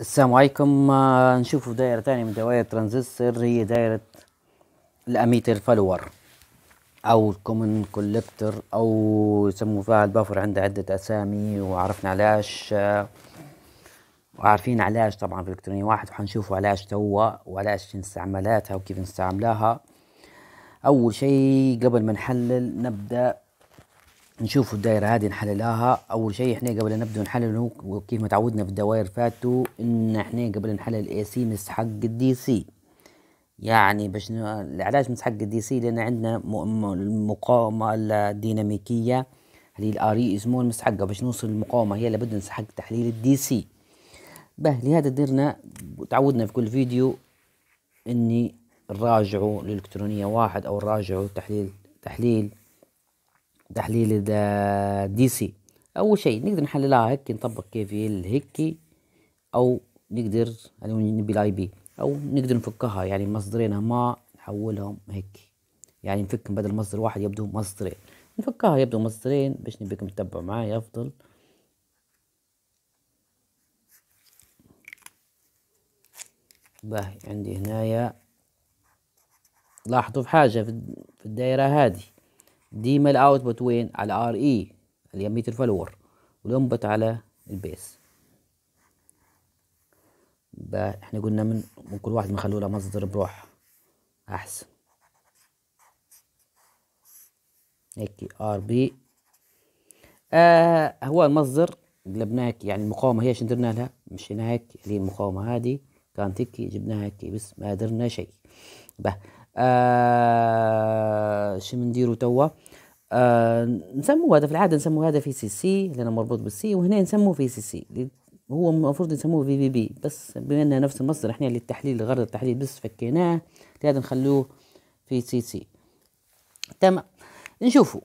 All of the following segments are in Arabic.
السلام عليكم آه، نشوفوا دايرة تانية من دوائر ترانزستور هي دايرة الأميتر فالور أو الكومن كولكتر أو يسموا فيها البافر عندها عدة أسامي وعرفنا علاش آه، وعارفين علاش طبعا في الكتروني واحد وحنشوفوا علاش توا وعلاش استعمالاتها وكيف نستعملها أول شيء قبل ما نحلل نبدأ نشوف الدائره هذه نحللها اول شيء احنا قبل نبدا نحلل وكيف ما تعودنا في الدوائر فاتوا ان احنا قبل نحلل الاي سي نسحق الدي سي يعني باش علاش نسحق الدي سي لان عندنا المقاومه الديناميكيه هذه إي اسمه المسحقه e باش نوصل المقاومة هي لابد نسحق تحليل الدي سي به لهذا درنا تعودنا في كل فيديو اني نراجعه الالكترونيه واحد او نراجعه تحليل تحليل تحليل دي سي اول شيء نقدر نحللها هيك نطبق كيف هيك او نقدر نبي الاي بي او نقدر نفكها يعني مصدرين ما نحولهم هيك يعني نفكهم بدل مصدر واحد يبدو مصدرين نفكها يبدو مصدرين باش نبيكم تتبعوا معايا افضل باهي عندي هنايا لاحظوا في حاجه في الدائره هذه ديما الاوتبوت وين على ار اي الاميتر فالور والانبوت على البيس بقى احنا قلنا من, من كل واحد بنخلو له مصدر بروح احسن هيك ار بي آه هو المصدر قلبناه هيك يعني المقاومه هي شن درنا لها مشينا هيك اللي المقاومه هذه كانت هيك جبناها هيك بس ما درنا شيء به آه الشيء نديرو توا آه نسمو هذا في العاده نسمو هذا في سي سي لانه مربوط بالسي وهنا نسمو في سي سي هو المفروض نسموه في بي بي بس بما انه نفس المصدر احنا للتحليل غرض التحليل بس فكيناه لهذا نخلوه في سي سي تمام نشوفوا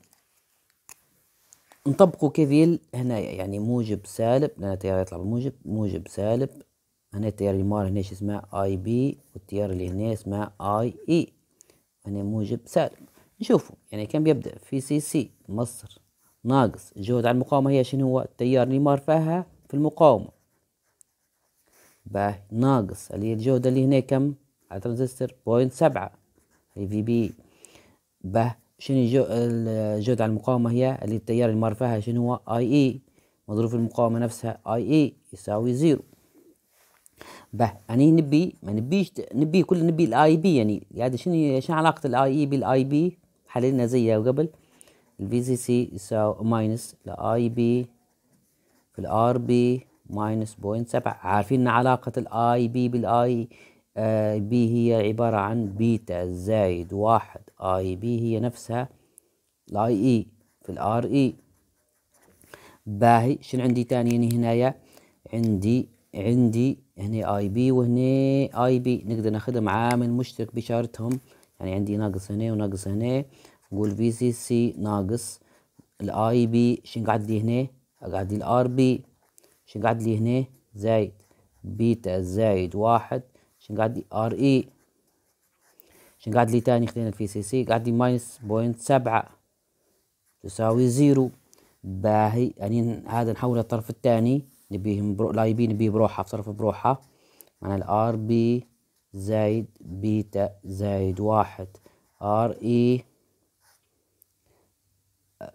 نطبقوا كيفيل هنايا يعني موجب سالب لان التيار يطلع بموجب موجب سالب هنا التيار اللي مار هنا اسمه اي بي والتيار اللي هنا اسمه اي اي e. هنا موجب سالب نشوفوا يعني كان بيبدأ في سي سي مصر ناقص جهد على المقاومة هي شنو هو التيار اللي مار فيها في المقاومة باه ناقص اللي هي الجهد اللي هنا كم على ترانزستور بوينت سبعة هي في بي باه شنو الجهد على المقاومة هي اللي التيار اللي مار فيها شنو هو اي اي مضروب المقاومة نفسها اي اي يساوي زيرو به اني يعني نبي ما نبيش نبي كل نبي الاي بي يعني يعني شنو شنو علاقه الاي اي بالاي بي حللنا زي قبل الفي سي سي يساوي ماينس الاي بي في الار بي ماينس بوينت سبعة عارفين ان علاقة الاي بي بالاي آه، بي هي عبارة عن بيتا زايد واحد اي بي هي نفسها الاي اي e في الار اي e. باهي شنو عندي تاني يعني هنايا عندي عندي هنا اي بي وهنا اي بي نقدر ناخذهم عامل مشترك بشارتهم يعني عندي ناقص هنا وناقص هنا نقول في سي سي ناقص الاي بي شنو قاعد لي هنا قاعد لي الار بي شنو قاعد لي هنا زايد بيتا زايد واحد شنو قاعد لي ار اي e. شنو قاعد لي تاني خلينا في سي سي قاعد لي ماينس بوينت سبعة تساوي زيرو باهي يعني هذا نحوله الطرف الثاني نبيه برو... لا يبي نبيه بروحها في طرف بروحها معناها الار بي زايد بيتا زايد واحد ار اي e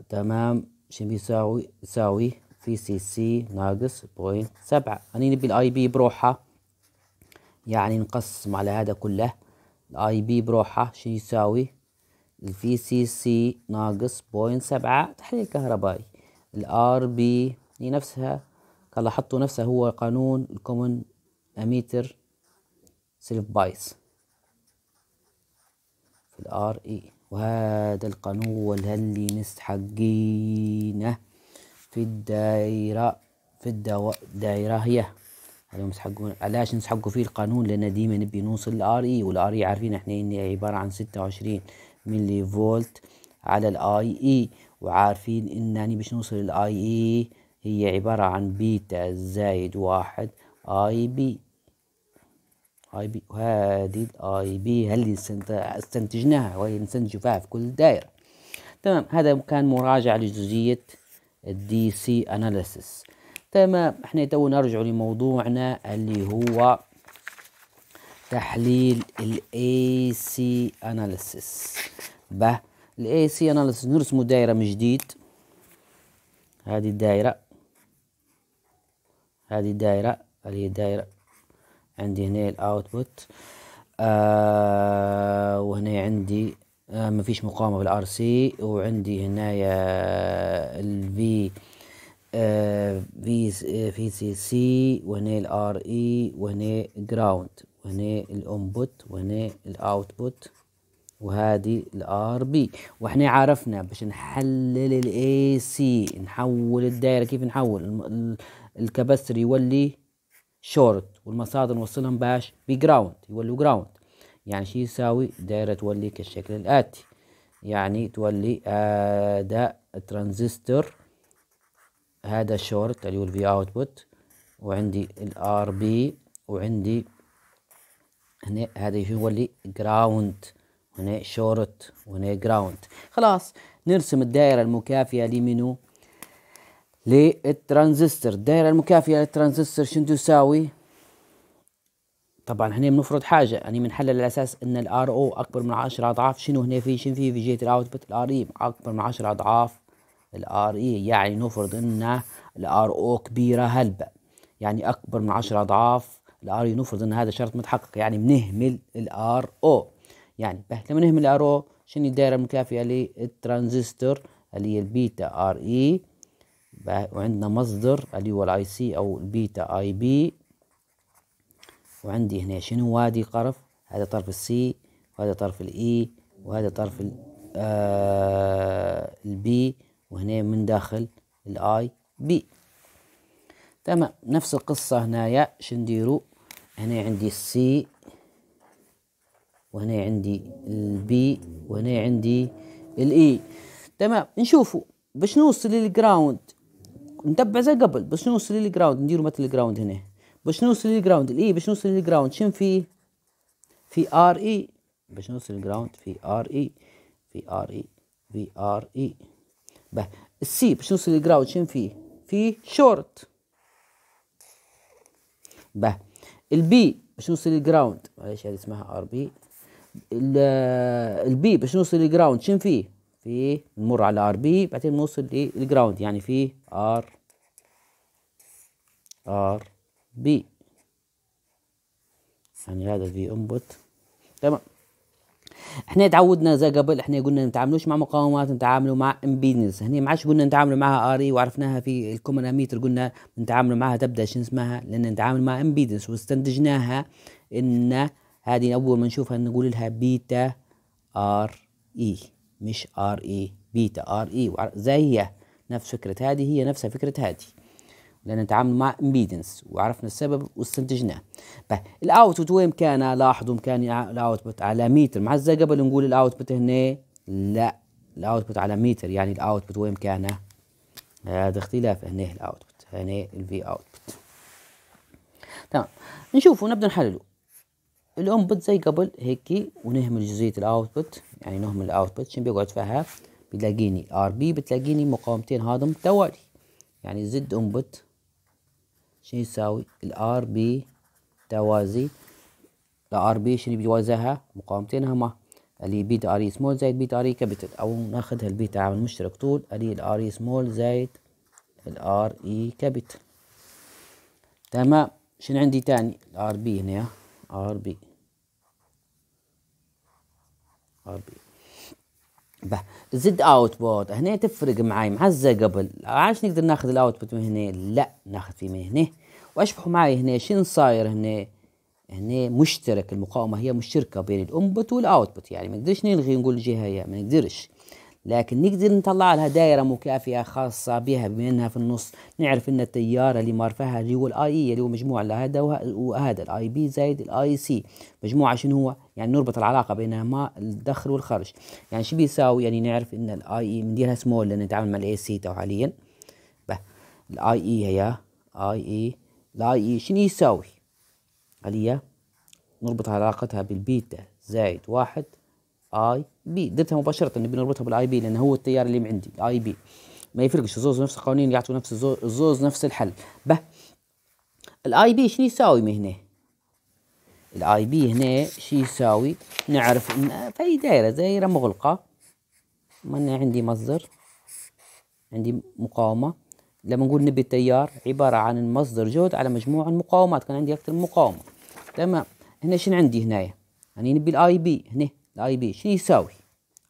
تمام شو بيساوي يساوي في سي سي ناقص بوينت سبعة أني نبي الاي بي بروحها يعني نقسم على هذا كله الاي بي بروحها شو يساوي الفي سي سي ناقص بوينت سبعة تحليل كهربائي الار بي هي نفسها كلا حطوا نفسها هو قانون الكومن اميتر سيلف بايس في الار اي وهذا القانون اللي مستحقينه في الدائرة في الدائرة هي هذو يسحقون علاش نسحقوا فيه القانون لان ديما نبي نوصل للار اي والار اي عارفين احنا ان عبارة عن ستة وعشرين ملي فولت على الاي اي وعارفين انني باش نوصل للاي اي هي عبارة عن بيتا زايد واحد اي بي اي بي وهذه الاي بي هل استنتجناها وهي فيها في كل دائره تمام هذا كان مراجعه لجزئيه الدي سي اناليسيس تمام احنا تو نرجع لموضوعنا اللي هو تحليل الاي سي اناليسيس به الاي سي اناليسيس نرسم دائره من جديد هذه الدائره هذه الدائره اللي هي الدائره عندي هنا الاوتبوت آه وهنا عندي آه مفيش مقاومه بالار سي وعندي هنايا الفي في في سي سي وهنا الار اي e، وهنا جراوند وهنا الانبوت وهنا الاوتبوت وهذه الار بي واحنا عرفنا باش نحلل الاي سي نحول الدائره كيف نحول الكباستر يولي شورت والمصادر نوصلهم باش بجراوند يولوا جراوند يعني شو يساوي دايرة تولي كالشكل الآتي يعني تولي هذا الترانزستور هذا شورت اللي هو الفي اوتبوت وعندي الار بي وعندي هنا هذا يولي جراوند هنا شورت وهنا جراوند خلاص نرسم الدائرة المكافئة لمنو للترانزستور الدائرة المكافية للترانزستور شنو تساوي طبعا هنا بنفرض حاجة يعني بنحلل على أساس أن الار او أكبر من 10 أضعاف شنو هنا في شنو في في جهة الأوتبوت الار اي أكبر من 10 أضعاف الار اي e. يعني نفرض أن الار او كبيرة هلبة يعني أكبر من 10 أضعاف الار اي e. نفرض أن هذا شرط متحقق يعني بنهمل الار او يعني لما نهمل الار او شنو الدائرة المكافية للترانزستور اللي هي البيتا -E وعندنا مصدر اللي هو الاي سي او البيتا اي بي وعندي هنا شنو وادي قرف هذا طرف السي وهذا طرف الاي e، وهذا طرف آه البي وهنا من داخل الاي بي تمام نفس القصة هنايا شنديرو هنا عندي السي وهنا عندي البي وهنا عندي الاي e. تمام نشوفوا باش نوصل للجراوند ندبع زي قبل باش نوصل للجراوند نديرو مثل الجراوند هنا باش نوصل للجراوند الاي باش نوصل للجراوند شن فيه في ار اي باش نوصل للجراوند في ار e. اي في ار اي e. في ار اي e. به السي باش نوصل للجراوند شن فيه فيه شورت به البي باش نوصل للجراوند معليش هذه اسمها ار بي البي باش نوصل للجراوند شن فيه في نمر على ار بي بعدين نوصل للجراوند يعني في ار ار بي يعني هذا في انبوت تمام احنا تعودنا زي قبل احنا قلنا نتعاملوش مع مقاومات نتعاملوا مع امبيدنس هنا ما عادش قلنا نتعاملوا معها ار اي e، وعرفناها في الكومن اميتر قلنا نتعاملوا معها تبدا شنو اسمها لان نتعامل مع امبيدنس واستنتجناها ان هذه اول ما نشوفها نقول لها بيتا ار اي مش ار اي بيتا ار اي زيها نفس فكره هذه هي نفسها فكره هذه لان نتعامل مع امبيدنس وعرفنا السبب واستنتجناه طيب، الاوتبوت وين كان لاحظوا كان الاوتبوت على متر معزه قبل نقول الاوتبوت هنا لا الاوتبوت على متر يعني الاوتبوت وين كان هذا اختلاف هنا الاوتبوت هنا الفي اوتبوت تمام نشوفه نبدا نحلله الانبوت زي قبل هيك ونهمل جزئيه الاوتبوت يعني نهمل الاوتبوت شنو بيقعد فيها بتلاقيني ار بي بتلاقيني مقاومتين هذم توالي يعني زد انبوت شنو يساوي الار بي توازي الار بي شنو بيوازيها مقاومتين هما اللي بيتا ار سمول زائد بيتا ار كابيتال او ناخذها البيتا عامل مشترك طول اللي الار سمول زائد الار اي كابيتال تمام شنو عندي تاني الار بي هنا ار بي ار بي زد اوتبوت هنا تفرق معي مع الزا قبل عاش نقدر ناخذ الاوتبوت من هنا لا ناخذ فيه من هنا واشبحوا معي هنا شن صاير هنا هنا مشترك المقاومه هي مشتركه بين الانبوت والاوتبوت يعني ما نقدرش نلغي نقول جهه هي ما نقدرش لكن نقدر نطلع لها دائرة مكافئة خاصة بها بما انها في النص نعرف ان التيار اللي مار فيها اللي هو الاي اي اللي هو مجموع لهذا وهذا الاي بي زائد الاي سي مجموعة شنو هو يعني نربط العلاقة بينهما الدخل والخرج يعني شو بيساوي يعني نعرف ان الاي اي بنديرها سمول لان نتعامل مع الاي سي تو حاليا الاي اي هي اي اي الاي اي شنو يساوي هل هي نربط علاقتها بالبيتا زائد واحد اي بي درتها مباشره نبي نربطها بالاي بي لان هو التيار اللي عندي اي بي ما يفرقش الزوز نفس القوانين يعطوا نفس الزوز, الزوز نفس الحل به الاي بي شنو يساوي من هنا الاي بي هنا شي يساوي نعرف ان في دائره دائره مغلقه ما عندي مصدر عندي مقاومه لما نقول نبي التيار عباره عن المصدر جهد على مجموع المقاومات كان عندي اكثر من مقاومه تمام هنا شنو عندي هنايا يعني نبي الاي بي هنا الاي بي شو يساوي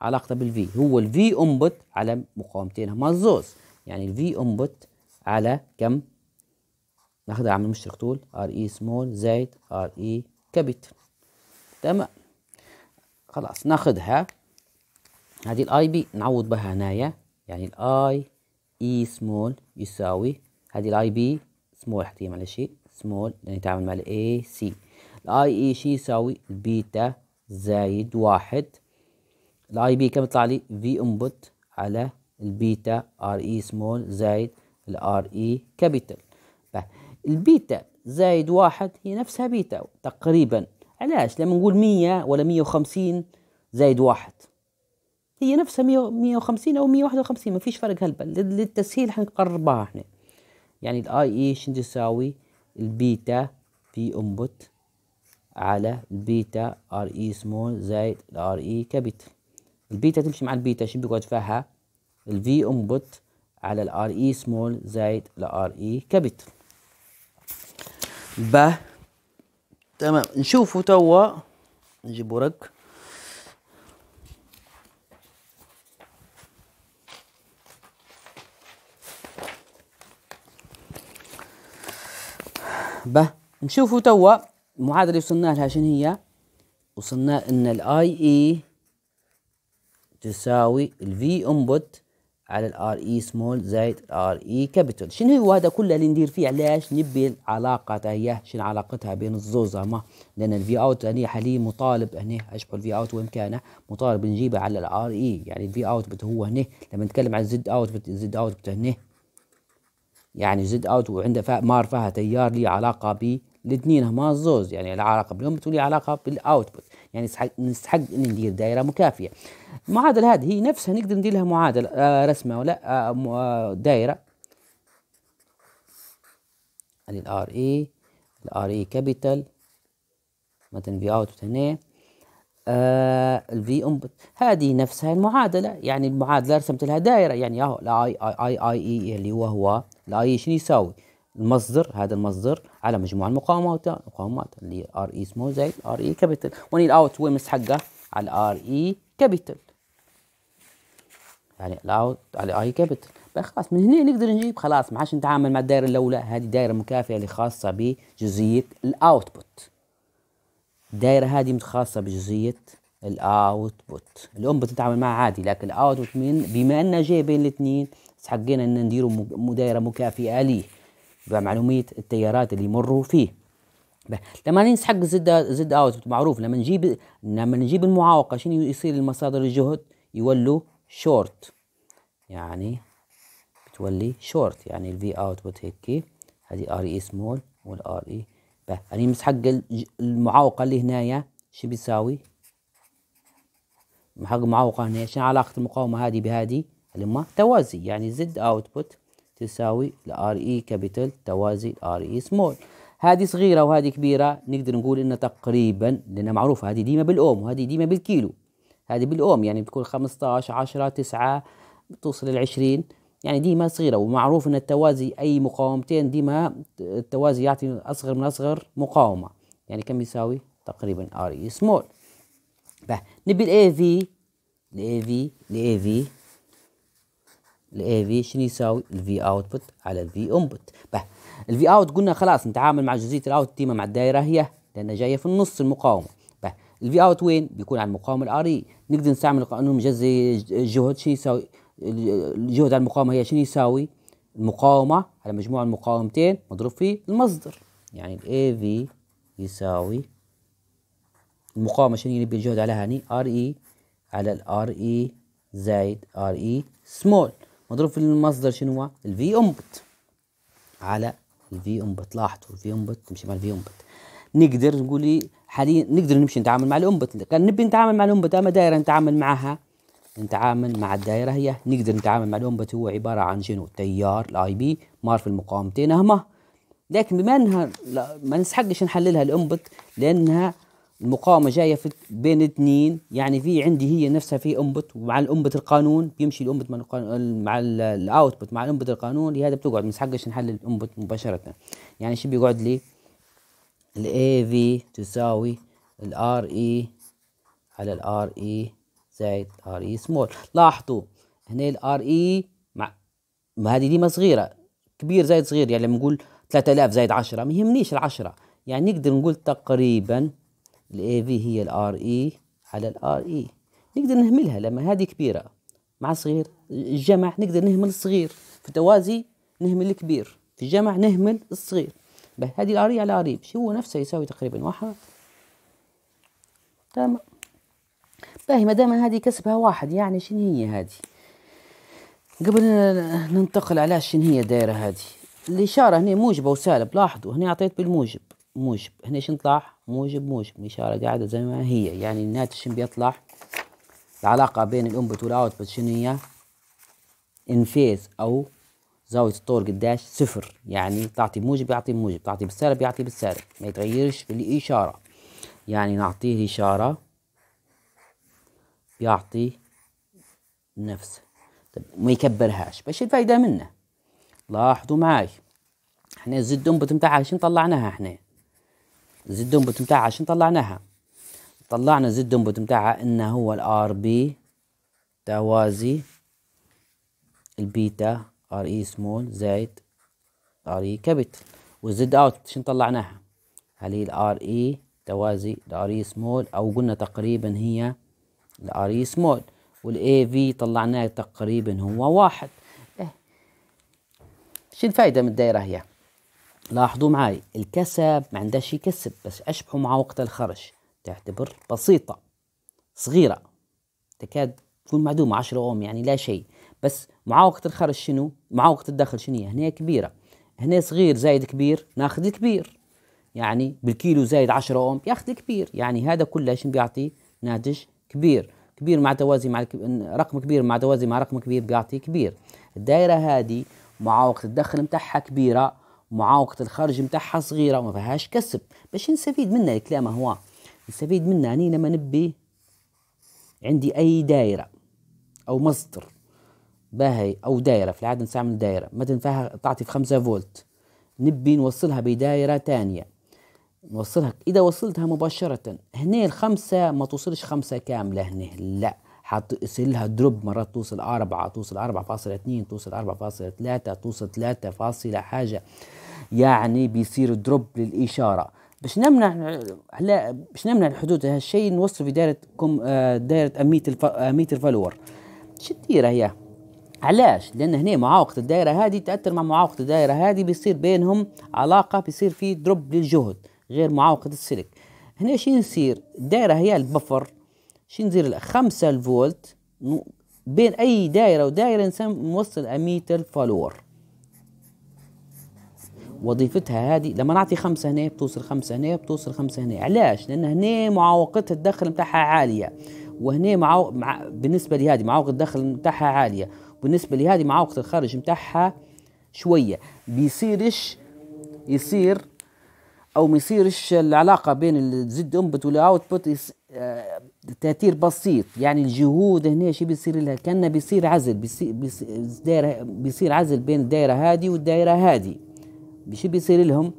علاقته بالفي هو الفي انبوت على مقاومتين الزوز يعني الفي انبوت على كم ناخذها عامل مشترك طول ار اي سمول زائد ار اي كابيتال تمام خلاص ناخذها هذه الاي بي نعوض بها هنايا يعني الاي اي سمول يساوي هذه الاي بي سمول حتيجي على شيء سمول لان يتعامل يعني مع الاي سي الاي اي e شي يساوي البيتا زايد واحد الاي بي كم يطلع لي في انبوت على البيتا ار اي سمول زايد الار اي كابيتال البيتا زايد واحد هي نفسها بيتا تقريبا علاش لما نقول مية ولا مية وخمسين زايد واحد هي نفسها مية وخمسين أو مية واحد وخمسين ما فيش فرق هلبا للتسهيل حنقربها احنا يعني الاي اي e شنو تساوي البيتا في انبوت على البيتا ار اي سمول زائد الار اي كابيتال البيتا تمشي مع البيتا شو بيقعد فيها الفي انبوت على الار اي سمول زائد الار اي كابيتال ب تمام نشوفه توا نجيب ورق به نشوفوا توا المعادله اللي وصلنا لها شنو هي وصلنا ان الاي اي تساوي الفي انبوت على الار اي سمول زائد الار اي كابيتال شنو هو هذا كله اللي ندير فيه علاش نبي العلاقه هي شنو علاقتها بين الزوزه ما لان الفي اوت هني حاليا مطالب هني اشبه الفي اوت كان مطالب نجيبه على الار اي e. يعني الفي اوت هو هني لما نتكلم عن زد اوت زد اوت هني يعني زد اوت وعنده مار فيها تيار لي علاقه ب الاثنين هما زوز يعني العلاقه بالانبوت علاقه بالاوتبوت يعني نستحق ان ندير دائره مكافيه المعادله هذه هي نفسها نقدر ندير لها معادله آه رسمه ولا آه, آه، دائره الار اي الار اي كابيتال مثلا في اوتبوت هنا آه، الفي انبوت هذه نفسها المعادله يعني المعادله رسمت لها دائره يعني اهو الاي اي اي اي اللي هو هو الاي شنو يساوي المصدر هذا المصدر على مجموع المقاومات المقاومات اللي ار اي سمول زائد ار اي كابيتال وين الاوت وين حقه على ار اي كابيتال يعني الاوت على اي e كابيتال خلاص من هنا نقدر نجيب خلاص ما عادش نتعامل مع الدائره الاولى هذه دائره مكافئه اللي خاصه بجزئيه الاوتبوت الدائره هذه خاصه بجزئيه الاوتبوت الام بتتعامل معها عادي لكن الاوتبوت من بما ان جاي بين الاثنين حقينا ان نديروا دائره مكافئه ليه بمعلوميه التيارات اللي يمروا فيه لما ننسحق زد زد اوت معروف لما نجيب لما نجيب المعاوقه شنو يصير المصادر الجهد يولوا شورت يعني بتولي شورت يعني الفي اوتبوت هيك هذه ار اي سمول والار اي يعني حق المعاوقه اللي هنايا شو بيساوي حق المعوقه هنا شنو علاقه المقاومه هذه بهذه اللي توازي يعني زد اوتبوت تساوي الار اي كابيتال توازي الار اي سمول هذه صغيره وهذه كبيره نقدر نقول انها تقريبا لان معروفه هذه ديما بالاوم وهذه ديما بالكيلو هذه بالاوم يعني بتكون 15 10 9 توصل ل 20 يعني ديما صغيره ومعروف ان التوازي اي مقاومتين ديما التوازي يعطي اصغر من اصغر مقاومه يعني كم يساوي تقريبا ار اي سمول نبي الاي في الاي في الاي في الاي في شنو يساوي الفي اوتبوت على الفي انبوت الفي اوت قلنا خلاص نتعامل مع جزئيه الاوت ديما مع الدائره هي لانها جايه في النص المقاومه الفي اوت وين بيكون على المقاومه اي. نقدر نستعمل قانون مجزي الجهد شنو يساوي الجهد على المقاومه هي شنو يساوي المقاومه على مجموع المقاومتين مضروب في المصدر يعني الاي في يساوي المقاومه شنو نبي الجهد عليها هني ار اي e على الار اي زائد ار اي سمول مضروب في المصدر شنو هو الفي انبوت على الفي انبوت لاحظوا الفي انبوت تمشي مع الفي انبوت نقدر نقولي حاليا نقدر نمشي نتعامل مع الانبوت كان نبي نتعامل مع الانبوت اما دائره نتعامل معها نتعامل مع الدائره هي نقدر نتعامل مع الانبوت هو عباره عن شنو تيار الاي بي مار في المقاومتين هما لكن بما انها ما نسحقش نحللها الانبوت لانها المقاومه جايه في بين اثنين يعني في عندي هي نفسها في انبوت ومع الانبوت القانون بيمشي الانبوت مع القانون مع الاوتبوت مع الانبوت القانون لهذا بتقعد مش حقش نحل الانبوت مباشره يعني شو بيقعد لي الاي في تساوي الار اي e على الار اي e زائد ار اي سمول لاحظوا هنا الار اي e مع ما هذه ديما صغيره كبير زائد صغير يعني لما نقول 3000 زائد 10 ما يهمنيش ال 10 يعني نقدر نقول تقريبا الاي AV هي الار RE على الار RE نقدر نهملها لما هذه كبيرة مع صغير الجمع نقدر نهمل الصغير في التوازي نهمل الكبير في الجمع نهمل الصغير بس هذه اي e على اي شو e. هو نفسه يساوي تقريبا واحد تمام باهي ما دام هذه كسبها واحد يعني شنو هي هذه قبل ننتقل على شنو هي دايرة هذه الإشارة هنا موجبة وسالب لاحظوا هنا أعطيت بالموجب موجب هنا شنو طلع موجب موجب الإشارة قاعدة زي ما هي يعني الناتج شنو بيطلع العلاقة بين الانبوت والاوتبوت شنو هي انفيز أو زاوية الطول قداش صفر يعني تعطي موجب يعطي موجب تعطي بالسالب يعطي بالسالب ما يتغيرش في الإشارة يعني نعطيه إشارة بيعطي نفسه طب ما يكبرهاش باش الفايدة منه لاحظوا معاي احنا زد انبوت متاعها شنو طلعناها احنا زد انبوت متاعها شنو طلعناها طلعنا زد انبوت متاعها ان هو الار بي توازي البيتا ار اي سمول زائد ار اي كابيتال والزد اوت شنو طلعناها هل هي الار اي توازي الار اي سمول او قلنا تقريبا هي الار اي سمول والاي في طلعناه تقريبا هو واحد إيه. شو الفائده من الدائره هي لاحظوا معي الكسب ما عندهاش يكسب بس اشبحوا مع وقت الخرج تعتبر بسيطة صغيرة تكاد تكون معدومة 10 أوم يعني لا شيء بس مع وقت الخرج شنو مع وقت الدخل شنو هنا كبيرة هنا صغير زايد كبير ناخذ الكبير يعني بالكيلو زايد 10 أوم ياخذ الكبير يعني هذا كله شنو بيعطي ناتج كبير كبير مع توازي مع رقم كبير مع توازي مع رقم كبير بيعطي كبير الدائرة هذه مع وقت الدخل متاعها كبيرة معاوقه الخارج متاعها صغيره وما فيهاش كسب باش نستفيد منها الكلام هو نستفيد منها اني لما نبي عندي اي دائره او مصدر باهي او دائره في العاده نستعمل دائره ما تنفعها تعطي في خمسة فولت نبي نوصلها بدائره تانية نوصلها اذا وصلتها مباشره هنا الخمسه ما توصلش خمسه كامله هنا لا حتصير لها دروب مرات توصل أربعة توصل أربعة فاصلة اتنين توصل أربعة فاصلة ثلاثة توصل ثلاثة فاصلة حاجة يعني بيصير دروب للاشاره باش نمنع على باش نمنع الحدود هالشيء نوصل في دائره كم آه، دائره الف... اميه الفالور شو دير هي علاش لان هنا معوقه الدائره هذه تاثر مع معوقه الدائره هذه بيصير بينهم علاقه بيصير في دروب للجهد غير معوقه السلك هنا شو نصير الدائره هي البفر شو نصير 5 الفولت بين اي دائره ودائره نوصل اميتر فالور وظيفتها هذه لما نعطي خمسة هنا بتوصل خمسة هنا بتوصل خمسة هنا علاش لأن هنا معوقتها الدخل متاعها عالية وهنا معو... مع... بالنسبة لهذه معوقة الدخل متاعها عالية بالنسبة لهذه معوقة الخارج متاعها شوية بيصيرش يصير أو بيصيرش العلاقة بين الزد انبت والأوتبوت يس... آه... تأثير بسيط يعني الجهود هنا شو بيصير لها كأنه بيصير عزل بيصير, بيصير, بيصير عزل بين الدائرة هذه والدائرة هذه شو بيصير لهم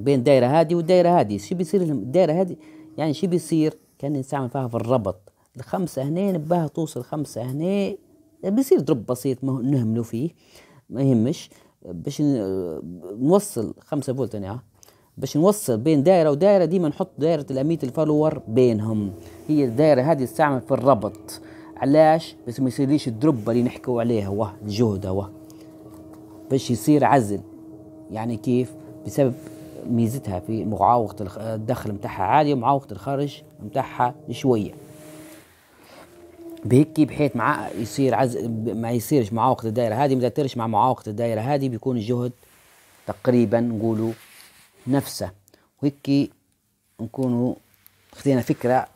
بين دايره هذه والدايره هذه شو بيصير لهم الدايره هذه يعني شو بيصير كان نستعمل فيها في الربط الخمسه هنا نباها توصل خمسه هنا بيصير دروب بسيط ما نهملوا فيه ما يهمش باش نوصل خمسة فولت هنا باش نوصل بين دائره ودائره ديما نحط دائره الاميت الفالور بينهم هي الدائره هذه تستعمل في الربط علاش باش ما يصيرليش الدربة اللي نحكوا عليها واه الجهد واه باش يصير عزل يعني كيف بسبب ميزتها في معاوقة الدخل متاعها عالية ومعاوقة الخارج متاعها شوية بهيك بحيث مع يصير عز ما يصيرش معاوقة الدائرة هذه ما تأثرش مع معاوقة الدائرة هذه بيكون الجهد تقريبا نقولوا نفسه وهيك نكونوا خذينا فكرة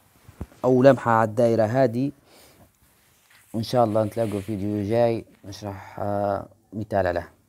أو لمحة على الدائرة هذه وإن شاء الله نتلاقوا فيديو جاي نشرح آه، مثال له